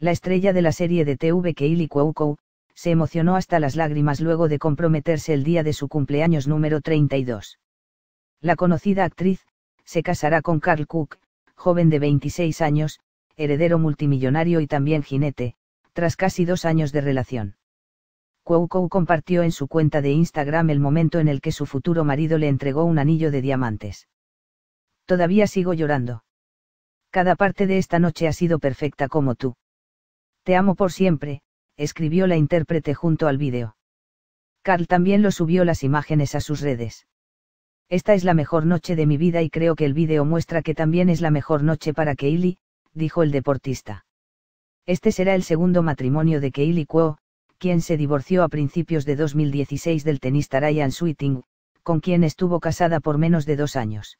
la estrella de la serie de TV Keili Cuauhkou, se emocionó hasta las lágrimas luego de comprometerse el día de su cumpleaños número 32. La conocida actriz, se casará con Carl Cook, joven de 26 años, heredero multimillonario y también jinete, tras casi dos años de relación. Cuauhtou compartió en su cuenta de Instagram el momento en el que su futuro marido le entregó un anillo de diamantes. Todavía sigo llorando. Cada parte de esta noche ha sido perfecta como tú. Te amo por siempre, escribió la intérprete junto al vídeo. Carl también lo subió las imágenes a sus redes. Esta es la mejor noche de mi vida y creo que el vídeo muestra que también es la mejor noche para Keili, dijo el deportista. Este será el segundo matrimonio de Keili Kuo, quien se divorció a principios de 2016 del tenista Ryan Sweeting, con quien estuvo casada por menos de dos años.